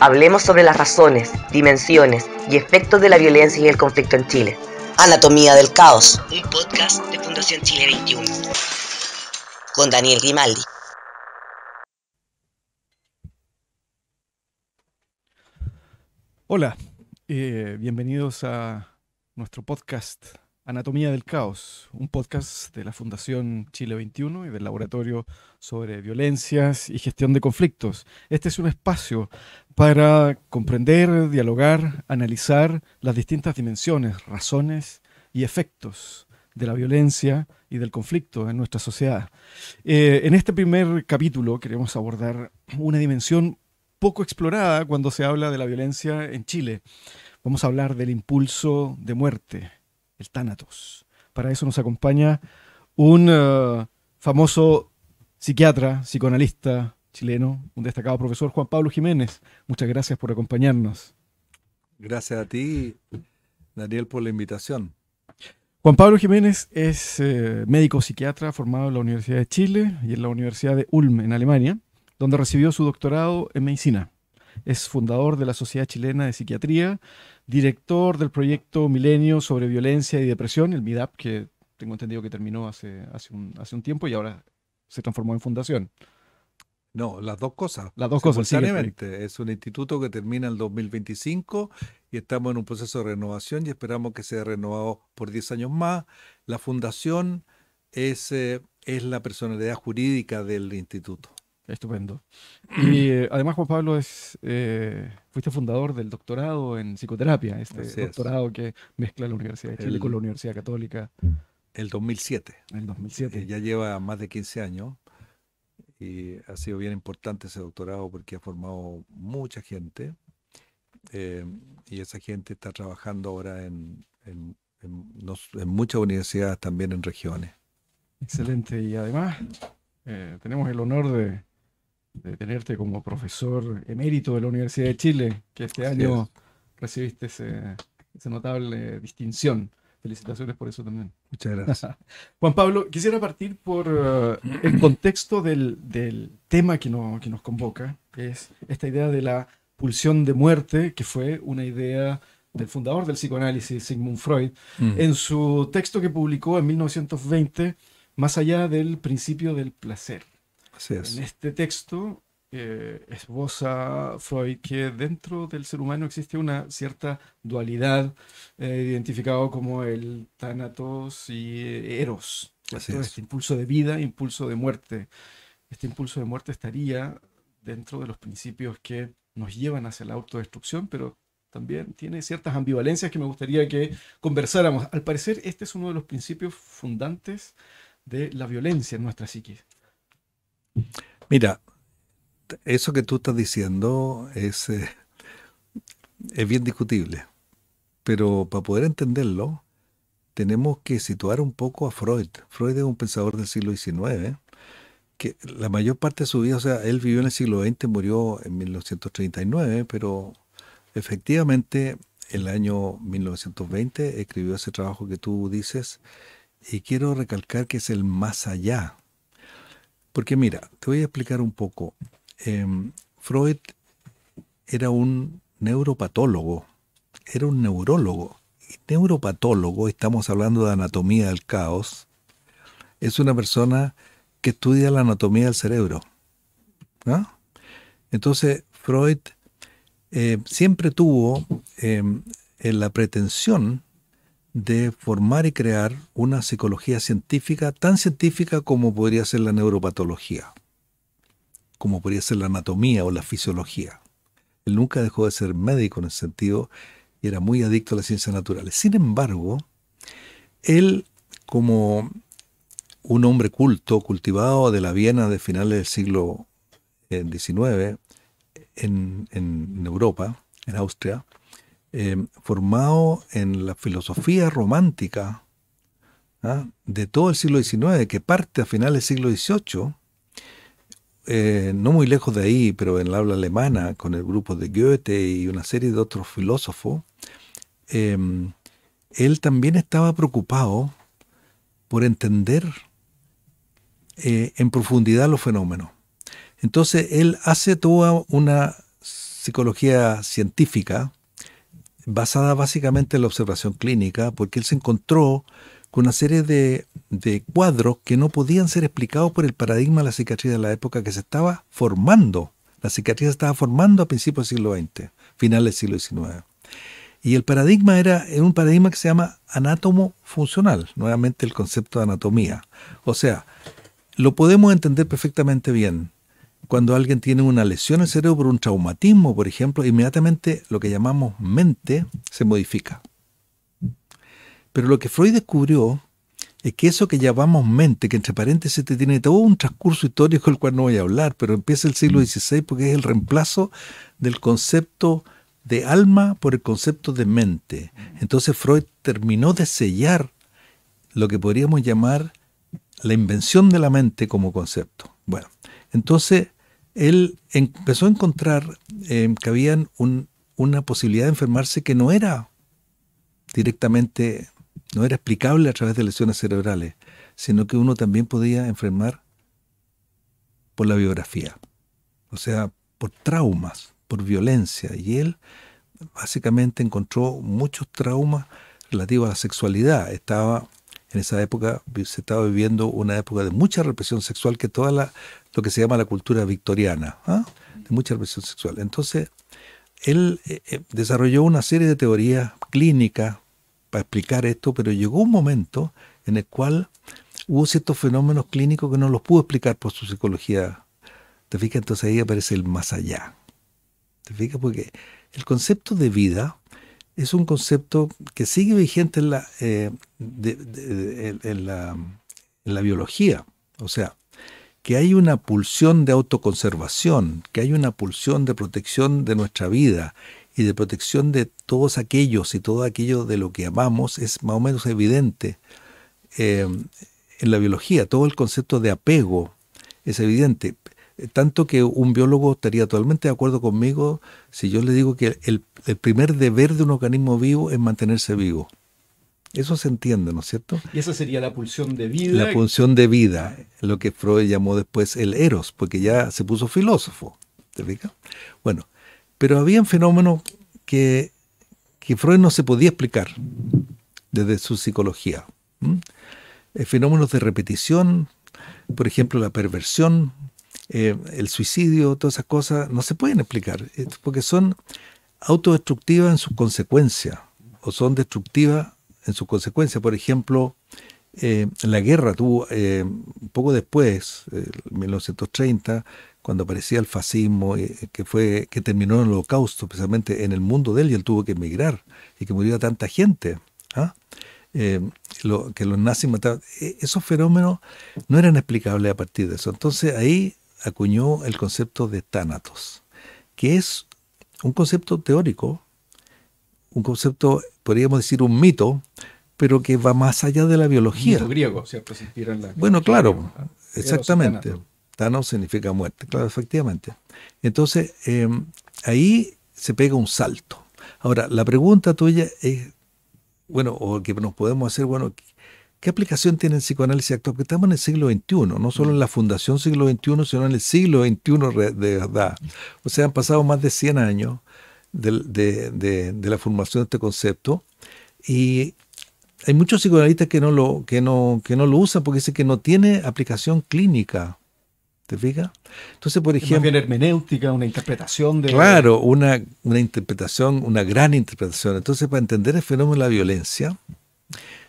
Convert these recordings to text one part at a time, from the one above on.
Hablemos sobre las razones, dimensiones y efectos de la violencia y el conflicto en Chile. Anatomía del Caos, un podcast de Fundación Chile 21, con Daniel Grimaldi. Hola, eh, bienvenidos a nuestro podcast Anatomía del Caos, un podcast de la Fundación Chile 21 y del Laboratorio sobre Violencias y Gestión de Conflictos. Este es un espacio para comprender, dialogar, analizar las distintas dimensiones, razones y efectos de la violencia y del conflicto en nuestra sociedad. Eh, en este primer capítulo queremos abordar una dimensión poco explorada cuando se habla de la violencia en Chile. Vamos a hablar del impulso de muerte, el Tánatos. Para eso nos acompaña un eh, famoso psiquiatra, psicoanalista chileno, un destacado profesor, Juan Pablo Jiménez. Muchas gracias por acompañarnos. Gracias a ti, Daniel, por la invitación. Juan Pablo Jiménez es eh, médico psiquiatra formado en la Universidad de Chile y en la Universidad de Ulm, en Alemania, donde recibió su doctorado en medicina. Es fundador de la Sociedad Chilena de Psiquiatría director del proyecto Milenio sobre Violencia y Depresión, el MIDAP, que tengo entendido que terminó hace, hace, un, tiempo y ahora se transformó en fundación. No, las dos cosas. Las dos cosas, Es un instituto que termina el 2025 y estamos en un proceso de renovación y esperamos que sea renovado por 10 años más. La fundación es, eh, es la personalidad jurídica del instituto. Estupendo. Y eh, además, Juan Pablo, es, eh, fuiste fundador del doctorado en psicoterapia, este doctorado que mezcla la Universidad de Chile con la Universidad Católica. El 2007. El 2007. Eh, ya lleva más de 15 años y ha sido bien importante ese doctorado porque ha formado mucha gente y esa gente está trabajando ahora en, en muchas universidades, también en regiones. Excelente. Y además, tenemos el honor de de tenerte como profesor emérito de la Universidad de Chile, que este año recibiste esa notable distinción. Felicitaciones por eso también. Muchas gracias. Juan Pablo, quisiera partir por eh, el contexto del, tema que, que nos convoca, que es esta idea de la pulsión de muerte, que fue una idea del fundador del psicoanálisis, Sigmund Freud, mm. en su texto que publicó en 1920, Más allá del principio del placer. En este texto eh, esboza Freud que dentro del ser humano existe una cierta dualidad eh, identificado como el Thanatos y eh, Eros. Este impulso de vida, impulso de muerte. Este impulso de muerte estaría dentro de los principios que nos llevan hacia la autodestrucción, pero también tiene ciertas ambivalencias que me gustaría que conversáramos. Al parecer, este es uno de los principios fundantes de la violencia en nuestra psique. Mira, eso que tú estás diciendo es, eh, es bien discutible, pero para poder entenderlo, tenemos que situar un poco a Freud. Freud es un pensador del siglo XIX, que la mayor parte de su vida, o sea, él vivió en el siglo XX, murió en 1939, pero efectivamente el año 1920 escribió ese trabajo que tú dices y quiero recalcar que es el más allá porque mira, te voy a explicar un poco. Em, Freud era un neuropatólogo, era un neurólogo. Y neuropatólogo, estamos hablando de anatomía del caos, es una persona que estudia la anatomía del cerebro. Entonces, Freud eh, siempre tuvo em, la pretensión de formar y crear una psicología científica, tan científica como podría ser la neuropatología, como podría ser la anatomía o la fisiología. Él nunca dejó de ser médico en ese sentido y era muy adicto a las ciencias naturales. Sin embargo, él, como un hombre culto, cultivado de la Viena de finales del siglo XIX eh, en, en Europa, en Austria, Em, formado en la filosofía romántica ¿ah? de todo el siglo XIX, que parte a finales del siglo XVIII, eh, no muy lejos de ahí, pero en la habla alemana, con el grupo de Goethe y una serie de otros filósofos, em, él también estaba preocupado por entender eh, en profundidad los fenómenos. Entonces él hace toda una psicología científica, basada básicamente en la observación clínica, porque él se encontró con una serie de, cuadros que no podían ser explicados por el paradigma de la psiquiatría de la época que se estaba formando. La psiquiatría se estaba formando a principios del siglo XX, finales del siglo XIX. Y el paradigma era un paradigma que se llama anátomo funcional, nuevamente el concepto de anatomía. O sea, lo podemos entender perfectamente bien, cuando alguien tiene una lesión en el cerebro, un traumatismo, por ejemplo, inmediatamente lo que llamamos mente se modifica. Pero lo que Freud descubrió es que eso que llamamos mente, que entre paréntesis tiene todo un transcurso histórico del cual no voy a hablar, pero empieza el siglo XVI mm. porque es el reemplazo del concepto de alma por el concepto de mente. Entonces Freud terminó de sellar lo que podríamos llamar la invención de la mente como concepto. Bueno, entonces él empezó a encontrar em, que había una posibilidad de enfermarse que no era directamente, no era explicable a través de lesiones cerebrales, sino que uno también podía enfermar por la biografía, o sea, por traumas, por violencia. Y él básicamente encontró muchos traumas relativos a la sexualidad. Estaba en esa época se estaba viviendo una época de mucha represión sexual que toda la, lo que se llama la cultura victoriana, ¿ah? de mucha represión sexual. Entonces, él eh, eh, desarrolló una serie de teorías clínicas para explicar esto, pero llegó un momento en el cual hubo ciertos fenómenos clínicos que no los pudo explicar por su psicología. ¿Te fijas? Entonces ahí aparece el más allá. ¿Te fijas? Porque el concepto de vida es un concepto que sigue vigente eh, en la, en la, biología. O sea, que hay una pulsión de autoconservación, que hay una pulsión de protección de nuestra vida y de protección de todos aquellos y todo aquello de lo que amamos es más o menos evidente eh, en la biología. Todo el concepto de apego es evidente. Tanto que un biólogo estaría totalmente de acuerdo conmigo si yo le digo que el el primer deber de un organismo vivo es mantenerse vivo. Eso se entiende, ¿no es cierto? Y esa sería la pulsión de vida. La pulsión de vida, lo que Freud llamó después el eros, porque ya se puso filósofo. ¿Te Bueno, pero había fenómenos que, que Freud no se podía explicar desde su psicología. Eh, fenómenos de repetición, por ejemplo, la perversión, eh, el suicidio, todas esas cosas, no se pueden explicar, eh, porque son autodestructivas en su consecuencia o son destructivas en sus consecuencia Por ejemplo, eh, la guerra tuvo, eh, poco después, eh, en 1930, cuando aparecía el fascismo, que, fue, que terminó en el holocausto, precisamente en el mundo de él, y él tuvo que emigrar y que muriera tanta gente. ¿ah? que los nazis mataban. E, esos fenómenos no eran explicables a partir de eso. Entonces ahí acuñó el concepto de tánatos, que es un concepto teórico, un concepto, podríamos decir, un mito, pero que va más allá de la biología. griego, Bueno, claro, ¿ah? exactamente. Thanos significa muerte, claro, efectivamente. Entonces, em, ahí se pega un salto. Ahora, la pregunta tuya es, bueno, o que nos podemos hacer, bueno, ¿Qué aplicación tiene el psicoanálisis actual? Porque estamos en el siglo XXI, no solo mm. en la fundación siglo XXI, sino en el siglo XXI de verdad. O sea, han pasado más de 100 años de, la formación de este concepto y hay muchos psicoanalistas que no, lo, que, no, que no lo usan porque dicen que no tiene aplicación clínica. ¿Te fijas? Entonces, por ejemplo. Una hermenéutica, una interpretación de. Claro, una, una interpretación, una gran interpretación. Entonces, para entender el fenómeno de la violencia,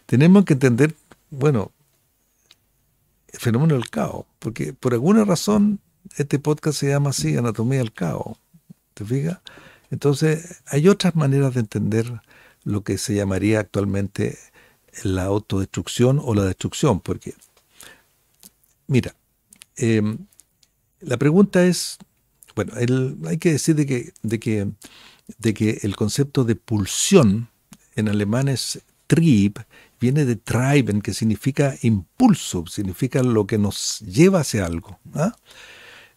tenemos que entender, bueno, el fenómeno del caos, porque por alguna razón este podcast se llama así, Anatomía del Caos, ¿te fijas? Entonces, hay otras maneras de entender lo que se llamaría actualmente la autodestrucción o la destrucción, porque, mira, em, la pregunta es, bueno, hay que decir de que, de, que, de que el concepto de pulsión en alemán es Trieb viene de treiben, que significa impulso, significa lo que nos lleva hacia algo. ¿ah?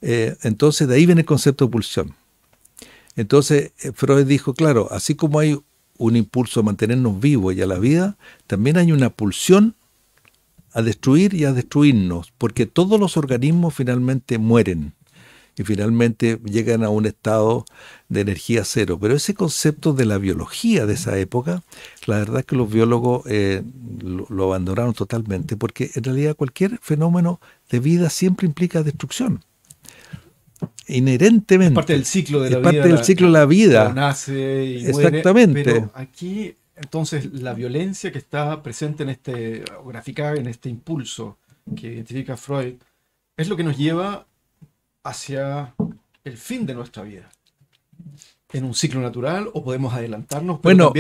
Eh, entonces, de ahí viene el concepto de pulsión. Entonces, eh, Freud dijo, claro, así como hay un impulso a mantenernos vivos y a la vida, también hay una pulsión a destruir y a destruirnos, porque todos los organismos finalmente mueren y finalmente llegan a un estado de energía cero. Pero ese concepto de la biología de esa época, la verdad es que los biólogos eh, lo, abandonaron totalmente, porque en realidad cualquier fenómeno de vida siempre implica destrucción. Inherentemente. Es parte del ciclo de la del ciclo de la eh, vida. Nace y Exactamente. pero aquí, entonces, la violencia que está presente en este, graficada en este impulso que identifica Freud, es lo que nos lleva hacia el fin de nuestra vida. En un ciclo natural o podemos adelantarnos, bueno,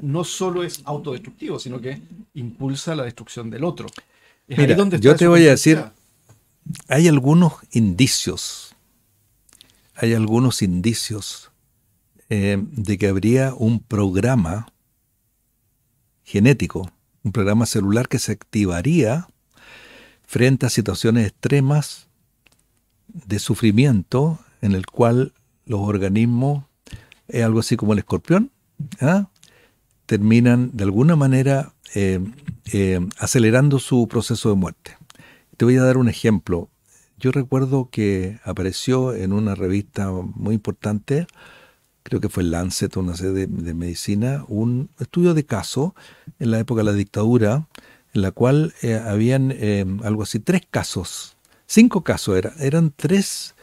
no solo es autodestructivo, sino que impulsa la destrucción del otro. yo te voy a decir, hay algunos indicios, hay algunos indicios eh, de que habría un programa genético, un programa celular que se activaría frente a situaciones extremas de sufrimiento en el cual los organismos, algo así como el escorpión, ¿ah? terminan de alguna manera eh, eh, acelerando su proceso de muerte. Te voy a dar un ejemplo. Yo recuerdo que apareció en una revista muy importante, creo que fue Lancet, una sede de, medicina, un estudio de caso en la época de la dictadura, en la cual eh, habían algo así tres casos cinco casos eran, eran tres,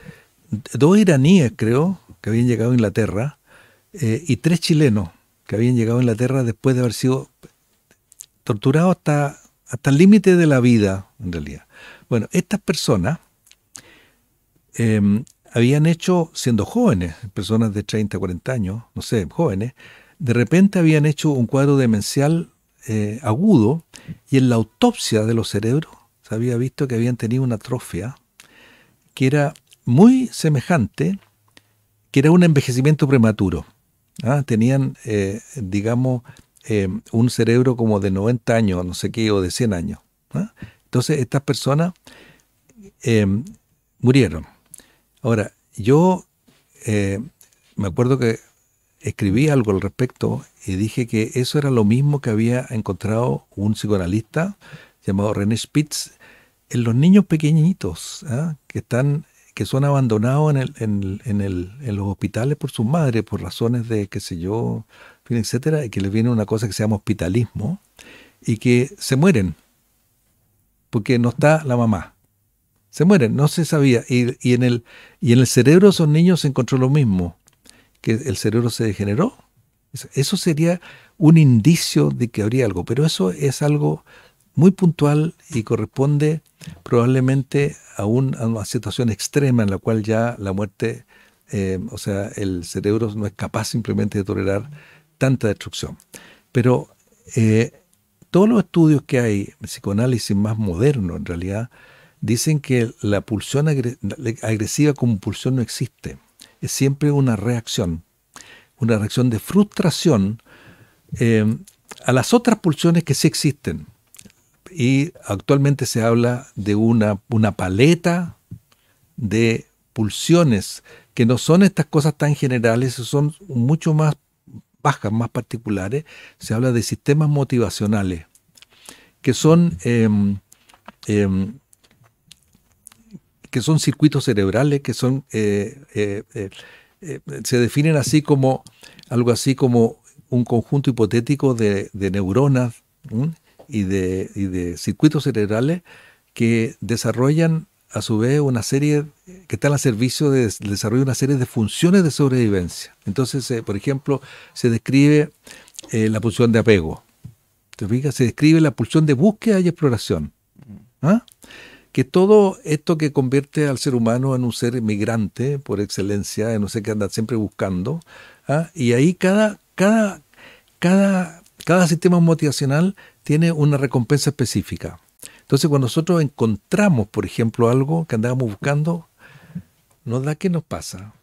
dos iraníes creo, que habían llegado a Inglaterra, eh, y tres chilenos que habían llegado a Inglaterra después de haber sido torturados hasta, hasta el límite de la vida, en realidad. Bueno, estas personas em, habían hecho, siendo jóvenes, personas de 30, 40 años, no sé, jóvenes, de repente habían hecho un cuadro demencial eh, agudo y en la autopsia de los cerebros había visto que habían tenido una atrofia que era muy semejante, que era un envejecimiento prematuro. ¿ah? Tenían, eh, digamos, eh, un cerebro como de 90 años, no sé qué, o de 100 años. ¿ah? Entonces, estas personas eh, murieron. Ahora, yo me acuerdo que escribí algo al respecto y dije que eso era lo mismo que había encontrado un psicoanalista llamado René Spitz en los niños pequeñitos ¿ah? que están que son abandonados en, el, en, los hospitales por sus madres, por razones de, qué sé yo, etcétera, y que les viene una cosa que se llama hospitalismo, y que se mueren, porque no está la mamá. Se mueren, no se sabía. Y, en, el, y en el cerebro de esos niños se encontró lo mismo, que el cerebro se degeneró. Eso sería un indicio de que habría algo, pero eso es algo muy puntual y corresponde probablemente a, una situación extrema en la cual ya la muerte, eh, o sea, el cerebro no es capaz simplemente de tolerar tanta destrucción. Pero eh, todos los estudios que hay, psicoanálisis más moderno en realidad, dicen que la pulsión agresiva como pulsión no existe. Es siempre una reacción, una reacción de frustración eh, a las otras pulsiones que sí existen y actualmente se habla de una, una paleta de pulsiones que no son estas cosas tan generales, son mucho más bajas, más particulares. Se habla de sistemas motivacionales, que son, em, em, que son circuitos cerebrales, que son, eh, eh, eh, se definen así como algo así como un conjunto hipotético de, neuronas y de, y de circuitos cerebrales que desarrollan a su vez una serie que están al servicio de desarrollo una serie de funciones de sobrevivencia. Entonces, eh, por ejemplo, se describe eh, la pulsión de apego. ¿Te fijas? Se describe la pulsión de búsqueda y exploración. ¿ah? Que todo esto que convierte al ser humano en un ser migrante por excelencia, en un ser que anda siempre buscando, ¿ah? y ahí cada, cada, cada, cada sistema motivacional tiene una recompensa específica. Entonces, cuando nosotros encontramos, por ejemplo, algo que andábamos buscando, nos da qué nos pasa.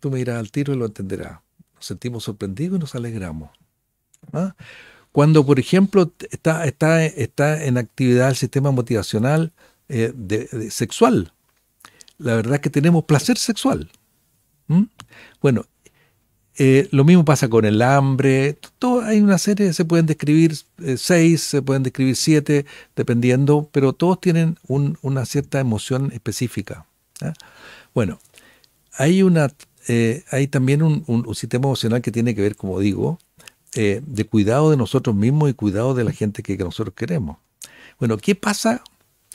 Tú me irás al tiro y lo entenderás. Nos sentimos sorprendidos y nos alegramos. ¿ah? Cuando, por ejemplo, está, está, está en actividad el sistema motivacional eh, sexual, la verdad es que tenemos placer sexual. Bueno, eh, lo mismo pasa con el hambre. Todo, hay una serie, se pueden describir eh, seis, se pueden describir siete, dependiendo, pero todos tienen una cierta emoción específica. Bueno, hay, una, eh, hay también un, sistema emocional que tiene que ver, como digo, de cuidado de nosotros mismos y cuidado de la gente que nosotros queremos. Bueno, ¿qué pasa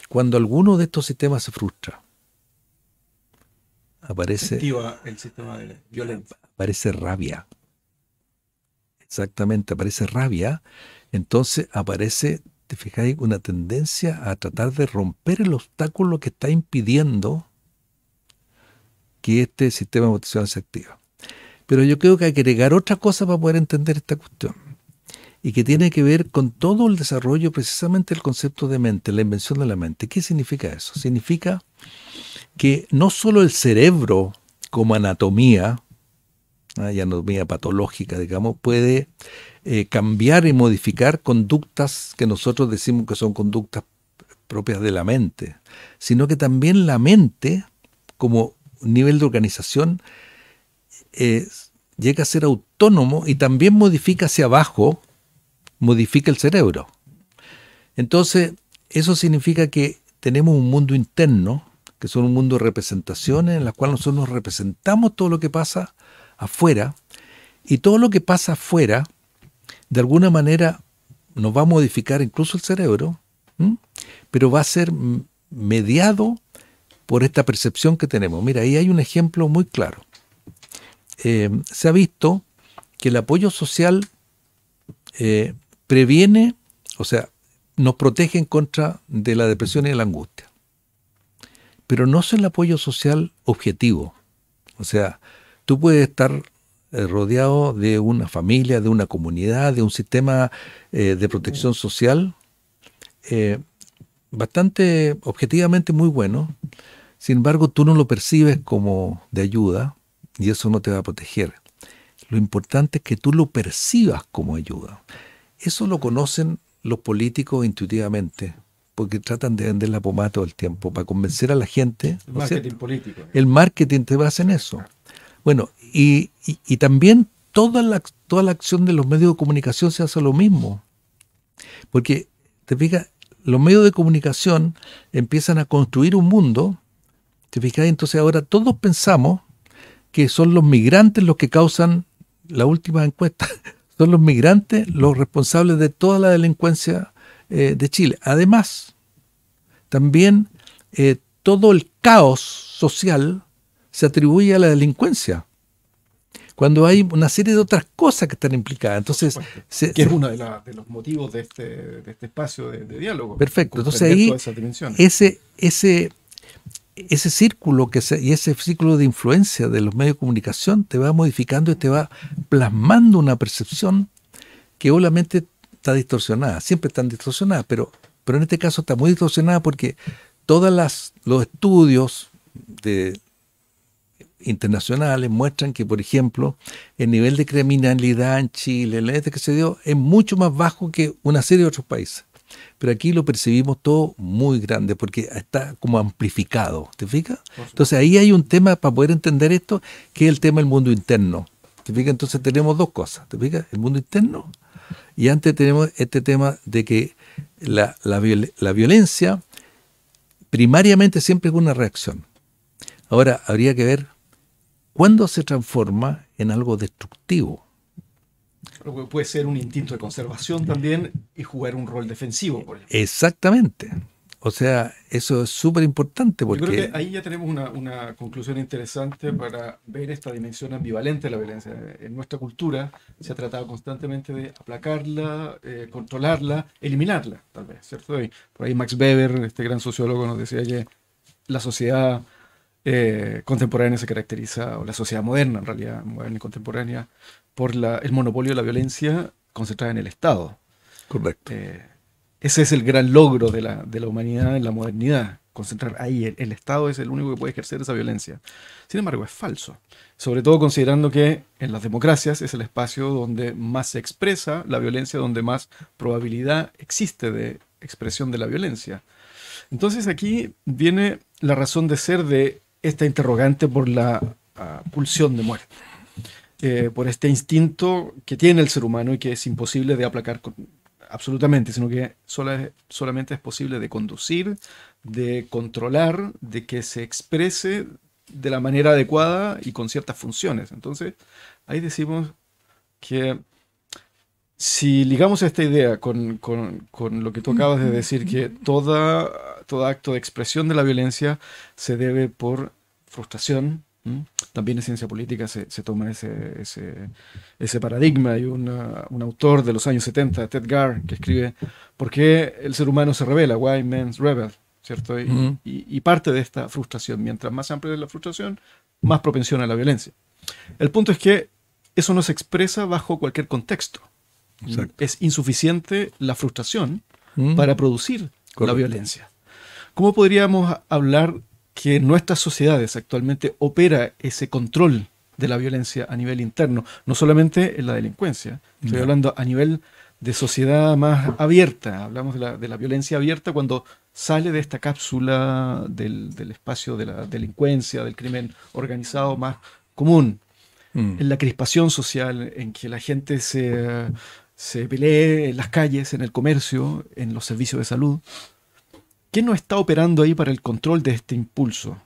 cuando alguno de estos sistemas se frustra? aparece. rabia. Exactamente, aparece rabia. Entonces aparece, te fijáis, una tendencia a tratar de romper el obstáculo que está impidiendo que este sistema de votación se activa. Pero yo creo que hay que agregar otra cosa para poder entender esta cuestión y que tiene que ver con todo el desarrollo precisamente el concepto de mente, la invención de la mente. ¿Qué significa eso? Significa que no solo el cerebro como anatomía, ah, y anatomía patológica, digamos, puede eh, cambiar y modificar conductas que nosotros decimos que son conductas propias de la mente, sino que también la mente, como nivel de organización, eh, llega a ser autónomo y también modifica hacia abajo modifica el cerebro. Entonces, eso significa que tenemos un mundo interno, que son un mundo de representaciones, en la cual nosotros representamos todo lo que pasa afuera, y todo lo que pasa afuera, de alguna manera, nos va a modificar incluso el cerebro, pero va a ser mediado por esta percepción que tenemos. Mira, ahí hay un ejemplo muy claro. Eh, se ha visto que el apoyo social eh, previene, o sea, nos protege en contra de la depresión y la angustia. Pero no es el apoyo social objetivo. O sea, tú puedes estar eh, rodeado de una familia, de una comunidad, de un sistema eh, de protección social eh, bastante objetivamente muy bueno. Sin embargo, tú no lo percibes como de ayuda y eso no te va a proteger. Lo importante es que tú lo percibas como ayuda. Eso lo conocen los políticos intuitivamente, porque tratan de vender la pomada todo el tiempo para convencer a la gente. El marketing político. El marketing te basa en eso. Bueno, y, también toda la, toda la acción de los medios de comunicación se hace lo mismo. Porque, te fijas, los medios de comunicación empiezan a construir un mundo, te fijas, entonces ahora todos pensamos que son los migrantes los que causan la última encuesta. Son los migrantes los responsables de toda la delincuencia eh, de Chile. Además, también eh, todo el caos social se atribuye a la delincuencia. Cuando hay una serie de otras cosas que están implicadas. Entonces, que es uno de, los motivos de este, este espacio de, diálogo. Perfecto. Entonces ahí ese, ese, ese círculo que y ese círculo de influencia de los medios de comunicación te va modificando y te va plasmando una percepción que obviamente está distorsionada, siempre están distorsionadas, pero, pero en este caso está muy distorsionada porque todos los estudios internacionales muestran que, por ejemplo, el nivel de criminalidad en Chile, en la que se dio, es mucho más bajo que una serie de otros países. Pero aquí lo percibimos todo muy grande porque está como amplificado, ¿te Entonces ahí hay un tema para poder entender esto, que es el tema del mundo interno. Entonces tenemos dos cosas, ¿te El mundo interno y antes tenemos este tema de que la, la violencia primariamente siempre es una reacción. Ahora, habría que ver cuándo se transforma en algo destructivo Puede ser un instinto de conservación también y jugar un rol defensivo, Exactamente. O sea, eso es súper importante porque... Yo creo que ahí ya tenemos una, conclusión interesante para ver esta dimensión ambivalente de la violencia. En nuestra cultura se ha tratado constantemente de aplacarla, eh, controlarla, eliminarla, tal vez, ¿cierto? por ahí Max Weber, este gran sociólogo, nos decía que la sociedad eh, contemporánea se caracteriza, o la sociedad moderna en realidad, moderna y contemporánea, por el monopolio de la violencia concentrada en el Estado. Correcto. Eh, ese es el gran logro de la, humanidad en la modernidad, concentrar ahí. el, Estado es el único que puede ejercer esa violencia. Sin embargo, es falso. Sobre todo considerando que en las democracias es el espacio donde más se expresa la violencia, donde más probabilidad existe de expresión de la violencia. Entonces aquí viene la razón de ser de esta interrogante por la ah, pulsión de muerte, eh, por este instinto que tiene el ser humano y que es imposible de aplacar absolutamente, sino que solamente es posible de conducir, de controlar, de que se exprese de la manera adecuada y con ciertas funciones. Entonces, ahí decimos que si ligamos esta idea con, con, con lo que tú acabas de decir, que toda todo acto de expresión de la violencia se debe por frustración. También en ciencia política se, toma ese, paradigma. Hay un autor de los años 70, Ted Gar, que escribe ¿Por qué el ser humano se revela? Why men rebel? ¿Cierto? Y, parte de esta frustración. Mientras más amplia es la frustración, más propensión a la violencia. El punto es que eso no se expresa bajo cualquier contexto. Es insuficiente la frustración para producir la violencia. ¿Cómo podríamos hablar que en nuestras sociedades actualmente opera ese control de la violencia a nivel interno? No solamente en la delincuencia, estoy hablando a nivel de sociedad más abierta. Hablamos de la, violencia abierta cuando sale de esta cápsula del, espacio de la delincuencia, del crimen organizado más común. Mm. En la crispación social, en que la gente se, se pelee en las calles, en el comercio, en los servicios de salud. ¿Qué no está operando ahí para el control de este impulso?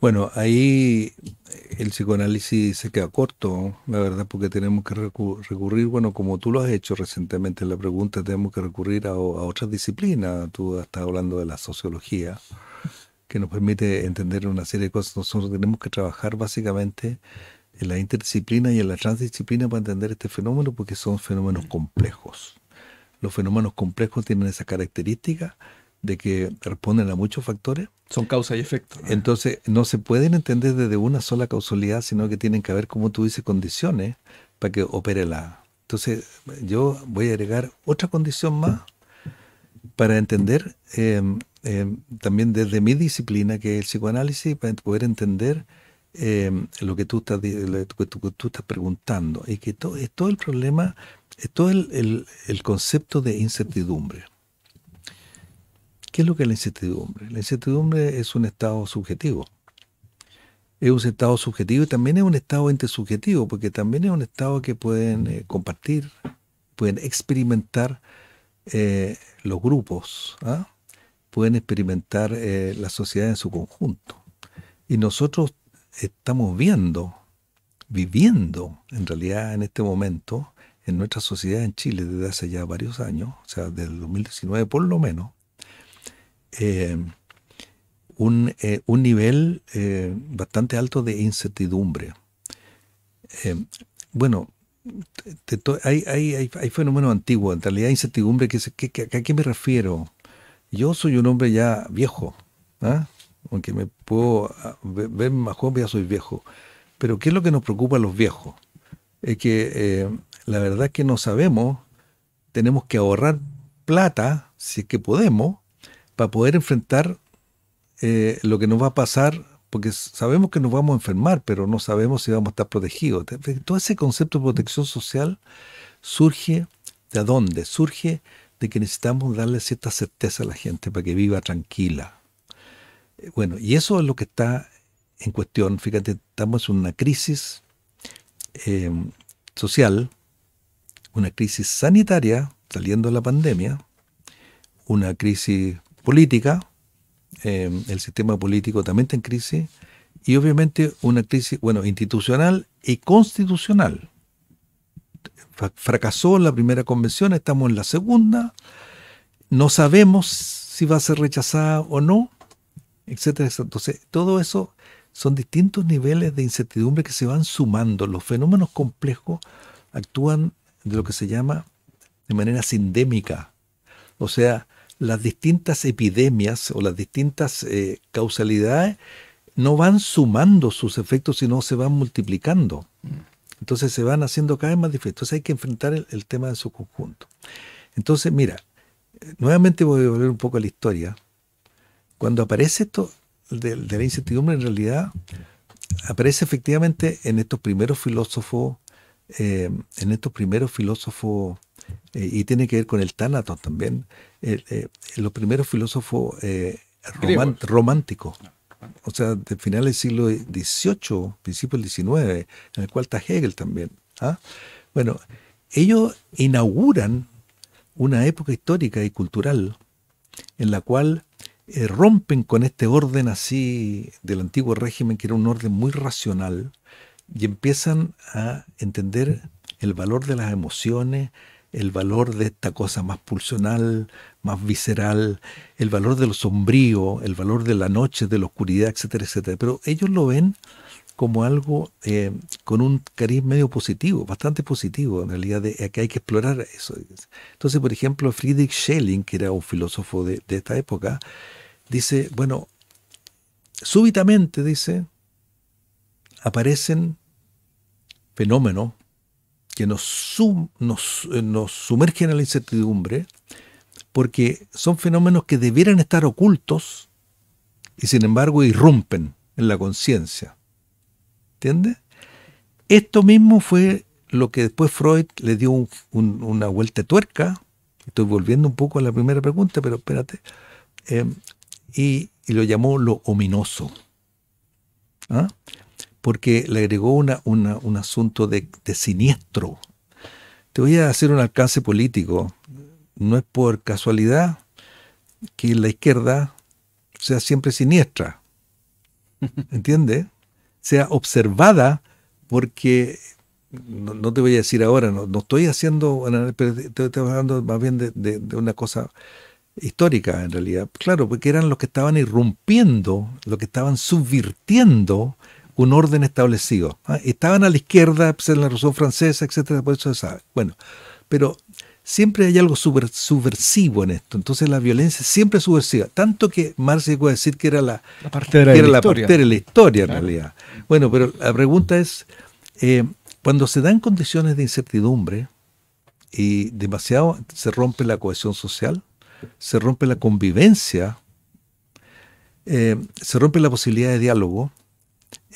Bueno, ahí eh, el psicoanálisis se queda corto, la verdad, porque tenemos que recurrir, bueno, como tú lo has hecho recientemente en la pregunta, tenemos que recurrir a, a otras disciplinas. Tú estás hablando de la sociología, que nos permite entender una serie de cosas. Nosotros tenemos que trabajar básicamente en la interdisciplina y en la transdisciplina para entender este fenómeno, porque son fenómenos complejos. Los fenómenos complejos tienen esa característica de que responden a muchos factores. Son causa y efecto. Entonces, no se pueden entender desde una sola causalidad, sino que tienen que haber, como tú dices, condiciones para que opere la. Entonces, yo voy a agregar otra condición más para entender, em, em, también desde mi disciplina, que es el psicoanálisis, para poder entender em, lo, que tú estás, preguntando. Y que todo el problema eh, todo el, el, concepto de incertidumbre. ¿Qué es lo que es la incertidumbre? La incertidumbre es un estado subjetivo. Es un estado subjetivo y también es un estado intersubjetivo, porque también es un estado que pueden eh, compartir, pueden experimentar eh, los grupos, ¿ah? pueden experimentar la sociedad en su conjunto. Y nosotros estamos viendo, viviendo en realidad en este momento, en nuestra sociedad en Chile desde hace ya varios años, o sea, desde 2019 por lo menos, eh, un, eh, un, nivel eh, bastante alto de incertidumbre. bueno, hay, hay, hay, fenómenos antiguos, en realidad incertidumbre, que, ¿a qué me refiero? Yo soy un hombre ya viejo, ¿ah? aunque me puedo ah, ver más joven, ya soy viejo. Pero ¿qué es lo que nos preocupa a los viejos? Es que la verdad es que no sabemos, tenemos que ahorrar plata, si es que podemos, para poder enfrentar eh, lo que nos va a pasar, porque sabemos que nos vamos a enfermar, pero no sabemos si vamos a estar protegidos. Todo ese concepto de protección social surge de dónde? Surge de que necesitamos darle cierta certeza a la gente para que viva tranquila. Eh, bueno, y eso es lo que está en cuestión. Fíjate, estamos en una crisis eh, social una crisis sanitaria, saliendo de la pandemia, una crisis política, eh, el sistema político también está en crisis, y obviamente una crisis, bueno, institucional y constitucional. Fracasó la primera convención, estamos en la segunda, no sabemos si va a ser rechazada o no, etcétera, etcétera. Entonces, todo eso son distintos niveles de incertidumbre que se van sumando. Los fenómenos complejos actúan de lo que se llama de manera sindémica. O sea, las distintas epidemias o las distintas eh, causalidades no van sumando sus efectos, sino se van multiplicando. Entonces se van haciendo cada vez más difíciles. Entonces hay que enfrentar el, tema de su conjunto. Entonces, mira, eh, nuevamente voy a volver un poco a la historia. Cuando aparece esto de la incertidumbre, en realidad, aparece efectivamente en estos primeros filósofos eh, en estos primeros filósofos, eh, y tiene que ver con el Tánatos también, eh, los primeros filósofos románticos, ah, o sea, de finales del siglo XVIII, principio del XIX, en el cual está Hegel también. ¿ah? Bueno, ellos inauguran una época histórica y cultural en la cual rompen con este orden así del antiguo régimen, que era un orden muy racional, y empiezan a entender el valor de las emociones, el valor de esta cosa más pulsional, más visceral, el valor de lo sombrío, el valor de la noche, de la oscuridad, etcétera, etcétera. Pero ellos lo ven como algo eh, con un cariz medio positivo, bastante positivo en realidad, de, que hay que explorar eso. Entonces, por ejemplo, Friedrich Schelling, que era un filósofo de, de esta época, dice, bueno, súbitamente, dice, aparecen fenómenos que nos, nos, eh, sumergen a la incertidumbre, porque son fenómenos que debieran estar ocultos y sin embargo irrumpen en la conciencia. ¿Entiendes? Esto mismo fue lo que después Freud le dio una vuelta de tuerca. Estoy volviendo un poco a la primera pregunta, pero espérate. Eh, y, y, lo llamó lo ominoso. ¿Ah? porque le agregó una, un asunto de, siniestro. Te voy a hacer un alcance político. No es por casualidad que la izquierda sea siempre siniestra. ¿Entiendes? Sea observada porque, no, te voy a decir ahora, no, estoy haciendo, hablando más bien de, una cosa histórica en realidad. Claro, porque eran los que estaban irrumpiendo, los que estaban subvirtiendo un orden establecido. ¿ah? Estaban a la izquierda, pues, en la razón Francesa, etcétera, por pues, eso Bueno, pero siempre hay algo subversivo en esto. Entonces la violencia siempre es subversiva. Tanto que Marx llegó a decir que era la, la partera, de, era la, la historia, en realidad. Bueno, pero la pregunta es, eh, cuando se dan condiciones de incertidumbre y demasiado se rompe la cohesión social, se rompe la convivencia, eh, se rompe la posibilidad de diálogo,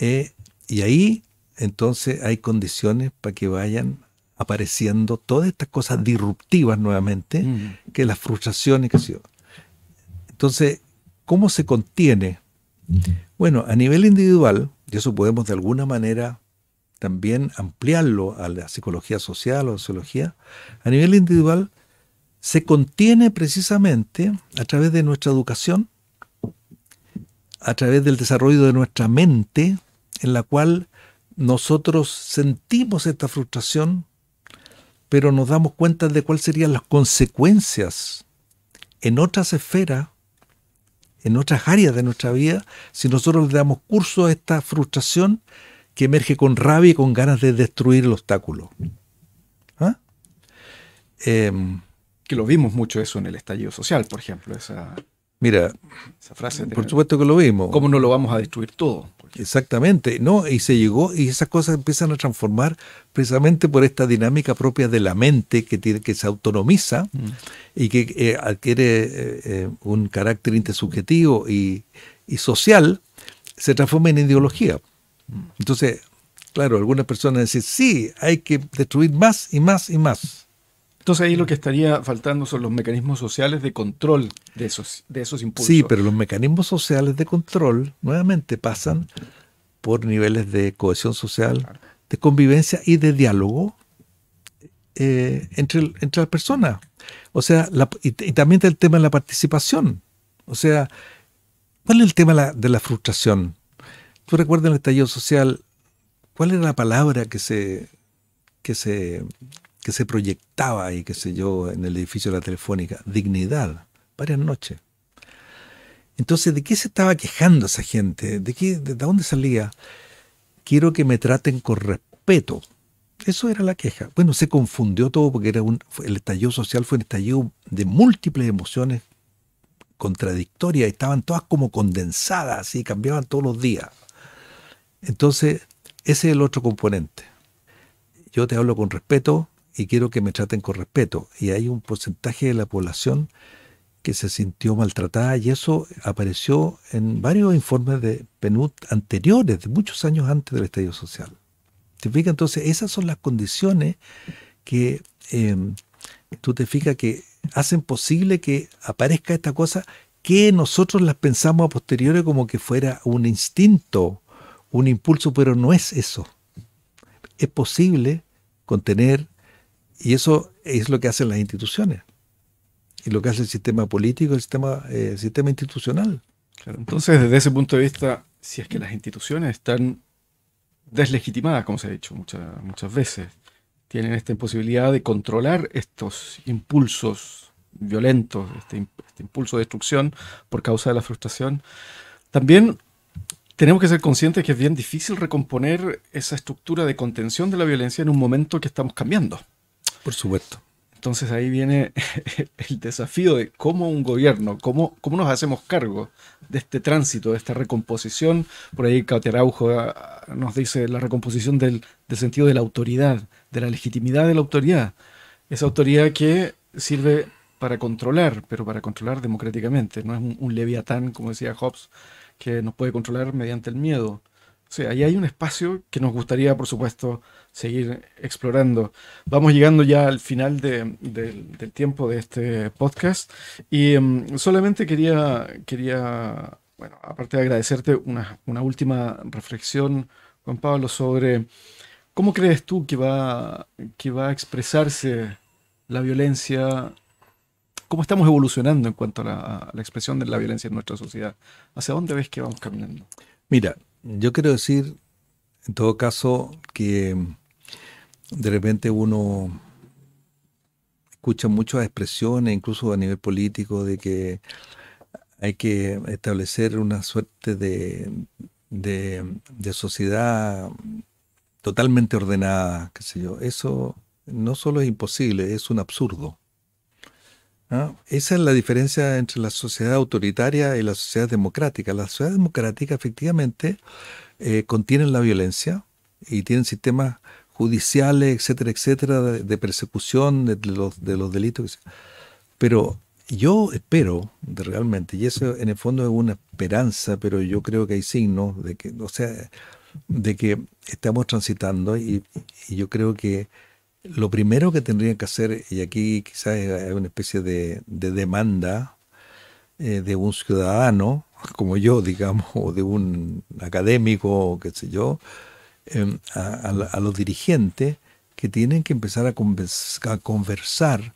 eh, y ahí entonces hay condiciones para que vayan apareciendo todas estas cosas disruptivas nuevamente, que que las frustraciones que se... Entonces, ¿cómo se contiene? Bueno, a nivel individual, y eso podemos de alguna manera también ampliarlo a la psicología social o sociología, a nivel individual se contiene precisamente a través de nuestra educación a través del desarrollo de nuestra mente, en la cual nosotros sentimos esta frustración, pero nos damos cuenta de cuáles serían las consecuencias en otras esferas, en otras áreas de nuestra vida, si nosotros le damos curso a esta frustración que emerge con rabia y con ganas de destruir el obstáculo. ¿Ah? Em, que lo vimos mucho eso en el estallido social, por ejemplo, esa Mira, por supuesto que lo vimos. ¿Cómo no lo vamos a destruir todo? Exactamente, no, y se llegó, y esas cosas empiezan a transformar precisamente por esta dinámica propia de la mente que, tiene, que se autonomiza mm. y que eh, adquiere eh, eh, un carácter intersubjetivo y, social, se transforma en ideología. Entonces, claro, algunas personas dicen, sí, hay que destruir más y más y más. Entonces ahí lo mm. que estaría faltando son los mecanismos sociales de control de esos, de esos impulsos. Sí, pero los mecanismos sociales de control nuevamente pasan por niveles de cohesión social, de convivencia y de diálogo eh, entre, entre las personas. O sea, y, también el tema de la participación. O sea, ¿cuál es el tema de la frustración? Tú recuerdas el estallido social, ¿cuál era la palabra que se, que se que se proyectaba y qué sé yo, en el edificio de la Telefónica. Dignidad, varias noches. Entonces, ¿de qué se estaba quejando esa gente? ¿De, qué, de dónde salía? Quiero que me traten con respeto. Eso era la queja. Bueno, se confundió todo porque era un, el estallido social fue un estallido de múltiples emociones contradictorias. Estaban todas como condensadas y cambiaban todos los días. Entonces, ese es el otro componente. Yo te hablo con respeto, y quiero que me traten con respeto. Y hay un porcentaje de la población que se sintió maltratada y eso apareció en varios informes de PNUD anteriores, de muchos años antes del Estadio social. ¿Te Entonces, esas son las condiciones que em, tú te fijas que hacen posible que aparezca esta cosa que nosotros las pensamos a posteriores como que fuera un instinto, un impulso, pero no es eso. Es posible contener, y eso es lo que hacen las instituciones. Y lo que hace el sistema político, el sistema, eh, sistema institucional. entonces, desde ese punto de vista, si es que las instituciones están deslegitimadas, como se ha dicho muchas, muchas veces, tienen esta imposibilidad de controlar estos impulsos violentos, este, este impulso de destrucción por causa de la frustración, también tenemos que ser conscientes que es bien difícil recomponer esa estructura de contención de la violencia en un momento que estamos cambiando. Por supuesto. Entonces ahí viene el desafío de cómo un gobierno, cómo, cómo nos hacemos cargo de este tránsito, de esta recomposición. Por ahí Cautiaraujo ah, nos dice la recomposición del, sentido de la autoridad, de la legitimidad de la autoridad. Esa autoridad que sirve para controlar, pero para controlar democráticamente. No es un, un leviatán, como decía Hobbes, que nos puede controlar mediante el miedo. O sea, ahí hay un espacio que nos gustaría, por supuesto, seguir explorando. Vamos llegando ya al final de, del tiempo de este podcast y mm, solamente quería, quería, bueno, aparte de agradecerte una, una última reflexión, Juan Pablo, sobre cómo crees tú que va, que va a expresarse la violencia cómo estamos evolucionando en cuanto a la, expresión de la violencia en nuestra sociedad. ¿Hacia dónde ves que vamos caminando? Mira, yo quiero decir, en todo caso, que de repente uno escucha muchas expresiones, incluso a nivel político, de que hay que establecer una suerte de, sociedad totalmente ordenada, qué sé yo. Eso no solo es imposible, es un absurdo. ¿Ah? Esa es la diferencia entre la sociedad autoritaria y la sociedad democrática. La sociedad democrática efectivamente contiene eh, contienen la violencia y tiene sistemas judiciales, etcétera, etcétera, de, persecución de los, delitos. Pero yo espero realmente, y eso en el fondo es una esperanza, pero yo creo que hay signos de que, sea, de que estamos transitando y, yo creo que lo primero que tendrían que hacer, y aquí quizás hay una especie de, demanda eh, de un ciudadano, como yo, digamos, o de un académico, qué sé yo, Em, a, los dirigentes que tienen que empezar a, conversar,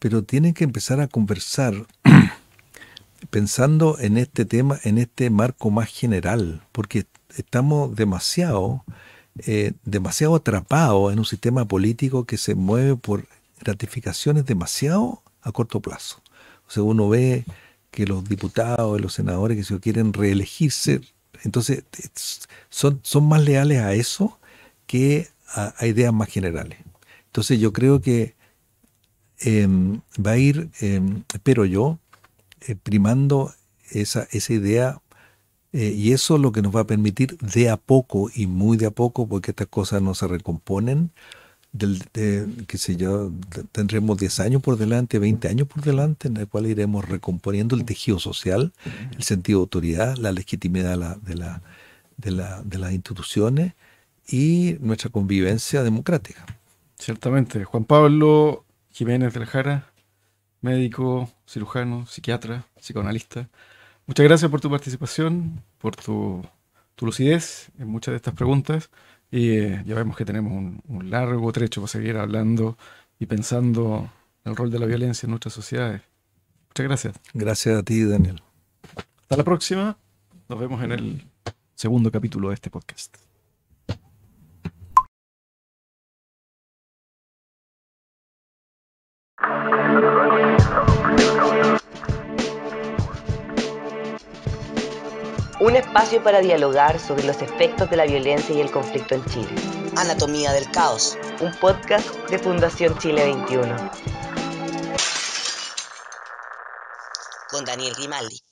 pero tienen que empezar a conversar pensando en este tema, en este marco más general, porque estamos demasiado, eh, demasiado atrapados en un sistema político que se mueve por ratificaciones demasiado a corto plazo. O sea, uno ve que los diputados y los senadores que se quieren reelegirse entonces, son, son más leales a eso que a, ideas más generales. Entonces, yo creo que em, va a ir, em, espero yo, eh, primando esa, esa idea eh, y eso es lo que nos va a permitir de a poco y muy de a poco, porque estas cosas no se recomponen, del, de, qué sé yo, tendremos 10 años por delante, 20 años por delante, en el cual iremos recomponiendo el tejido social, el sentido de autoridad, la legitimidad de, la, de, la, de, las instituciones y nuestra convivencia democrática. Ciertamente. Juan Pablo Jiménez del Jara, médico, cirujano, psiquiatra, psicoanalista. Muchas gracias por tu participación, por tu, tu lucidez en muchas de estas preguntas. Y eh, ya vemos que tenemos un, largo trecho para seguir hablando y pensando en el rol de la violencia en nuestras sociedades. Muchas gracias. Gracias a ti, Daniel. Hasta la próxima. Nos vemos en el segundo capítulo de este podcast. Un espacio para dialogar sobre los efectos de la violencia y el conflicto en Chile. Anatomía del Caos. Un podcast de Fundación Chile 21. Con Daniel Grimaldi.